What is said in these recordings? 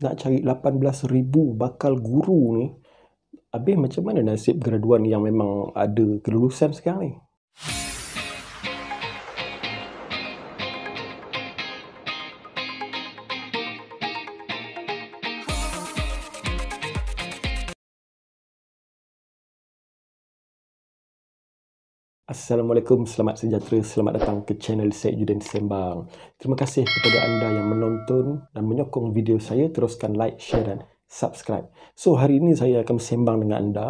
nak cari 18,000 bakal guru ni, habis macam mana nasib graduan yang memang ada kelulusan sekarang ni? Assalamualaikum, selamat sejahtera, selamat datang ke channel Syed Juden Sembang. Terima kasih kepada anda yang menonton dan menyokong video saya. Teruskan like, share dan subscribe. So, hari ini saya akan sembang dengan anda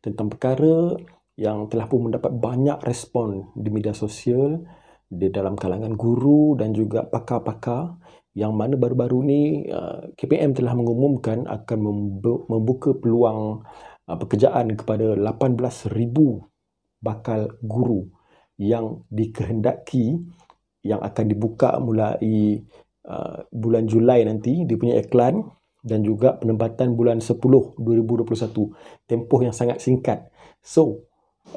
tentang perkara yang telah pun mendapat banyak respon di media sosial di dalam kalangan guru dan juga pakar-pakar yang mana baru-baru ni uh, KPM telah mengumumkan akan membuka peluang uh, pekerjaan kepada 18,000 bakal guru yang dikehendaki yang akan dibuka mulai uh, bulan Julai nanti dia punya iklan dan juga penempatan bulan 10 2021 tempoh yang sangat singkat so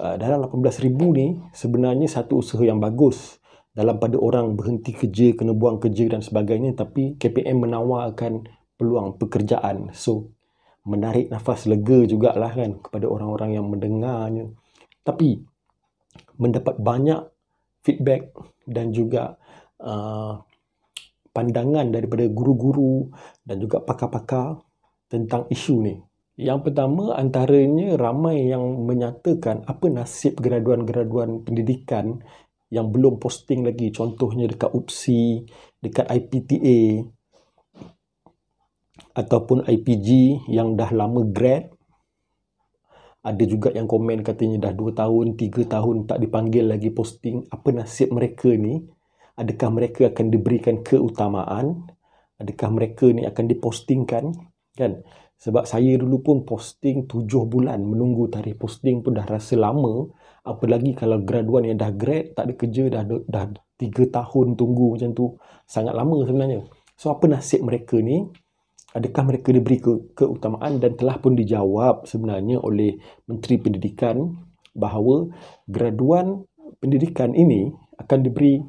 uh, dalam 18000 ni sebenarnya satu usaha yang bagus dalam pada orang berhenti kerja kena buang kerja dan sebagainya tapi KPM menawarkan peluang pekerjaan so menarik nafas lega jugalah kan kepada orang-orang yang mendengarnya tapi mendapat banyak feedback dan juga uh, pandangan daripada guru-guru dan juga pakar-pakar tentang isu ni. Yang pertama antaranya ramai yang menyatakan apa nasib graduan-graduan pendidikan yang belum posting lagi contohnya dekat UPSI, dekat IPTA ataupun IPG yang dah lama grad ada juga yang komen katanya dah 2 tahun, 3 tahun tak dipanggil lagi posting. Apa nasib mereka ni? Adakah mereka akan diberikan keutamaan? Adakah mereka ni akan dipostingkan? Kan? Sebab saya dulu pun posting 7 bulan menunggu tarikh posting pun dah rasa lama. Apalagi kalau graduan yang dah grad, tak ada kerja, dah, dah 3 tahun tunggu macam tu. Sangat lama sebenarnya. So apa nasib mereka ni? adakah mereka diberi ke- keutamaan dan telah pun dijawab sebenarnya oleh Menteri Pendidikan bahawa graduan pendidikan ini akan diberi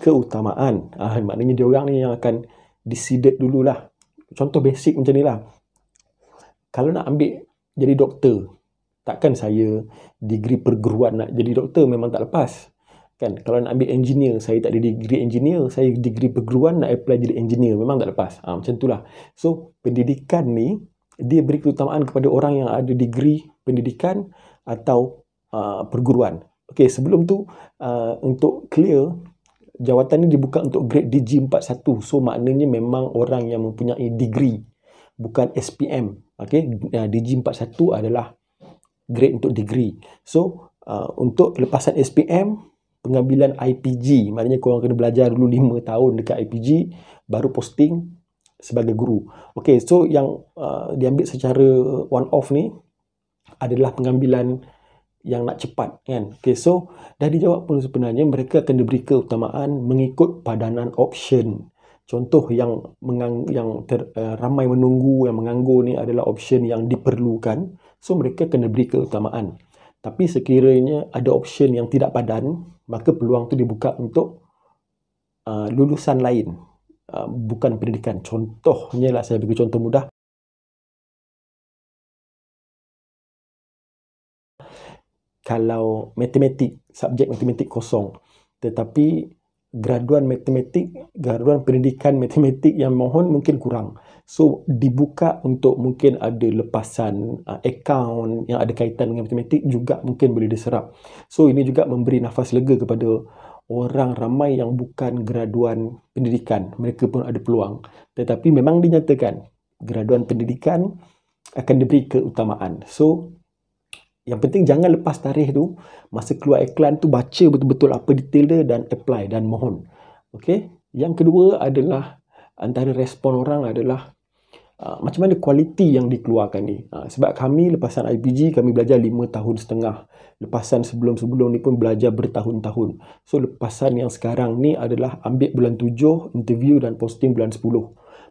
keutamaan. Ah, maknanya dia orang ni yang akan disidet dululah. Contoh basic macam ni lah. Kalau nak ambil jadi doktor, takkan saya degree perguruan nak jadi doktor memang tak lepas kan kalau nak ambil engineer saya tak ada degree engineer saya degree perguruan nak apply jadi engineer memang tak lepas ha, macam itulah so pendidikan ni dia beri keutamaan kepada orang yang ada degree pendidikan atau uh, perguruan Okay, sebelum tu uh, untuk clear jawatan ni dibuka untuk grade DG41 so maknanya memang orang yang mempunyai degree bukan SPM okay? uh, DG41 adalah grade untuk degree so uh, untuk lepasan SPM pengambilan IPG maknanya korang kena belajar dulu 5 tahun dekat IPG baru posting sebagai guru ok so yang uh, diambil secara one off ni adalah pengambilan yang nak cepat kan ok so dah dijawab pun sebenarnya mereka akan diberi keutamaan mengikut padanan option contoh yang mengang, yang ter, uh, ramai menunggu yang menganggur ni adalah option yang diperlukan so mereka kena beri keutamaan tapi sekiranya ada option yang tidak padan, maka peluang tu dibuka untuk uh, lulusan lain, uh, bukan pendidikan. Contohnya lah saya bagi contoh mudah. Kalau matematik, subjek matematik kosong, tetapi graduan matematik, graduan pendidikan matematik yang mohon mungkin kurang. So dibuka untuk mungkin ada lepasan uh, akaun yang ada kaitan dengan matematik juga mungkin boleh diserap. So ini juga memberi nafas lega kepada orang ramai yang bukan graduan pendidikan. Mereka pun ada peluang. Tetapi memang dinyatakan graduan pendidikan akan diberi keutamaan. So yang penting jangan lepas tarikh tu masa keluar iklan tu baca betul-betul apa detail dia dan apply dan mohon. Okay? Yang kedua adalah antara respon orang adalah Ah, macam mana kualiti yang dikeluarkan ni uh, sebab kami lepasan IPG kami belajar 5 tahun setengah lepasan sebelum-sebelum ni pun belajar bertahun-tahun so lepasan yang sekarang ni adalah ambil bulan 7 interview dan posting bulan 10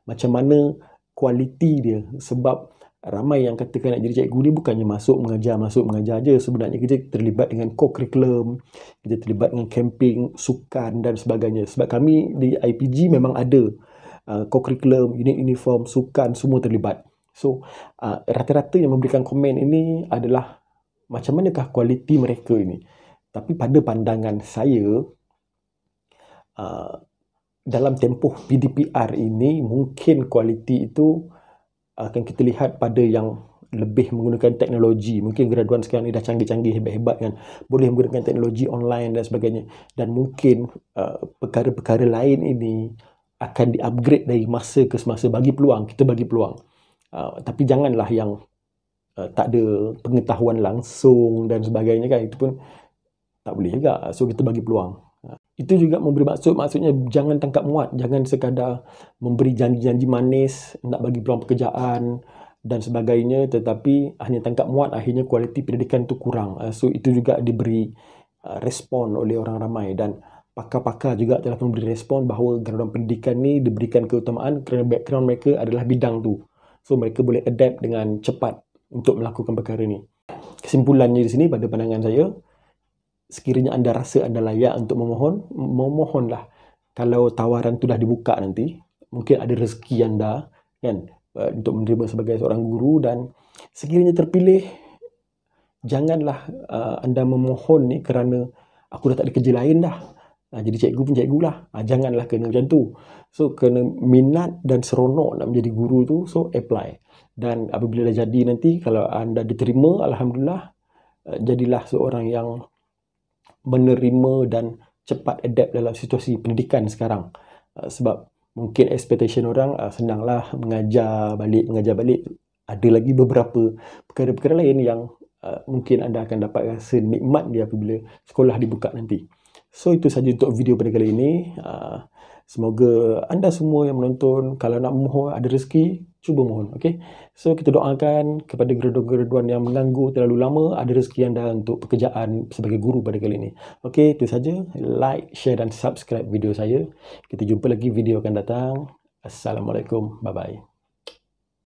macam mana kualiti dia sebab ramai yang katakan nak jadi cikgu ni bukannya masuk mengajar masuk mengajar aja sebenarnya kita terlibat dengan co-curriculum kita terlibat dengan camping sukan dan sebagainya sebab kami di IPG memang ada kokurikulum, uh, unit uniform, sukan semua terlibat. So, uh, rata-rata yang memberikan komen ini adalah macam manakah kualiti mereka ini. Tapi pada pandangan saya, uh, dalam tempoh PDPR ini, mungkin kualiti itu akan kita lihat pada yang lebih menggunakan teknologi. Mungkin graduan sekarang ni dah canggih-canggih, hebat-hebat kan. Boleh menggunakan teknologi online dan sebagainya. Dan mungkin uh, perkara-perkara lain ini akan di-upgrade dari masa ke semasa bagi peluang kita bagi peluang uh, tapi janganlah yang uh, tak ada pengetahuan langsung dan sebagainya kan itu pun tak boleh juga ah, so kita bagi peluang uh, itu juga memberi maksud maksudnya jangan tangkap muat jangan sekadar memberi janji-janji manis nak bagi peluang pekerjaan dan sebagainya tetapi hanya tangkap muat akhirnya kualiti pendidikan tu kurang uh, so itu juga diberi uh, respon oleh orang ramai dan pakar-pakar juga telah memberi respon bahawa graduan pendidikan ni diberikan keutamaan kerana background mereka adalah bidang tu. So mereka boleh adapt dengan cepat untuk melakukan perkara ni. Kesimpulannya di sini pada pandangan saya, sekiranya anda rasa anda layak untuk memohon, memohonlah. Kalau tawaran tu dah dibuka nanti, mungkin ada rezeki anda kan eh, untuk menerima sebagai seorang guru dan sekiranya terpilih janganlah eh, anda memohon ni kerana aku dah tak ada kerja lain dah Ha, jadi cikgu pun cikgu lah. Ha, janganlah kena macam tu. So, kena minat dan seronok nak menjadi guru tu. So, apply. Dan apabila dah jadi nanti, kalau anda diterima, Alhamdulillah, eh, jadilah seorang yang menerima dan cepat adapt dalam situasi pendidikan sekarang. Eh, sebab mungkin expectation orang eh, senanglah mengajar balik, mengajar balik. Ada lagi beberapa perkara-perkara lain yang mungkin anda akan dapat rasa nikmat dia apabila sekolah dibuka nanti. So itu saja untuk video pada kali ini. Ah, semoga anda semua yang menonton, kalau nak mohon ada rezeki, cuba mohon. Okay? So kita doakan kepada geraduan-geraduan yang menganggur terlalu lama, ada rezeki anda untuk pekerjaan sebagai guru pada kali ini. Okay, itu saja. Like, share dan subscribe video saya. Kita jumpa lagi video akan datang. Assalamualaikum. Bye-bye.